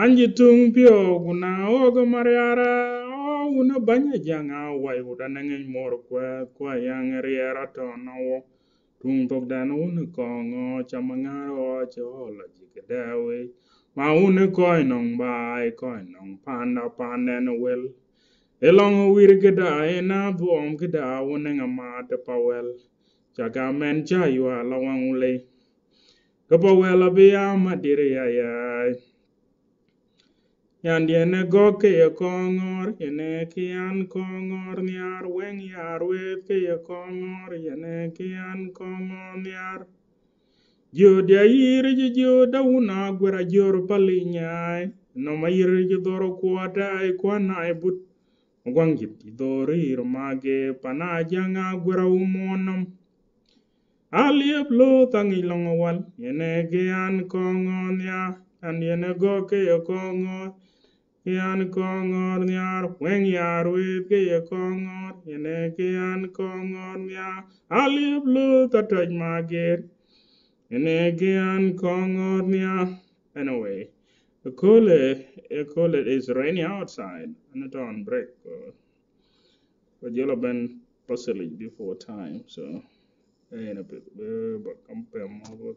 anji tung pio guna ogo mariara una banya janga wai uda nengen mor kwa kwa yang riara tono wo tung tok dan un kongo chama ngaro cho la jike dewe ma un koi nong bai koi nong panda panda no wel elong wir gida ena buong gida uneng amate pa wel jaga men cha yu ala wang ule kapa wel abia madiri ayay Yandien ne goke ye kongor, ye ne kian kongor, niar weng yar weke ye kongor, ye ne kian kongor, niar. Jude ya iri ji jude una gwera jure pali nyai, no ma iri ji dhoro kuwata ai kwa nai but. Mugwang jiti dhoro iru mage, panaja nga gwera umonam. Aliyep lo thangi longa wal, ye ne kian kongor, niar. Yandien ne goke ye kongor, Yan kongor nyar, weng yar with ke ye kongor, yene ke yan kongor nyar, alip lu tatoj magir. Yene ke yan kongor nyar. Anyway, the kule, the kule is rainy outside, and it's on break. Uh, but you'll have been possibly before time, so. Ain't a bit, but compare more.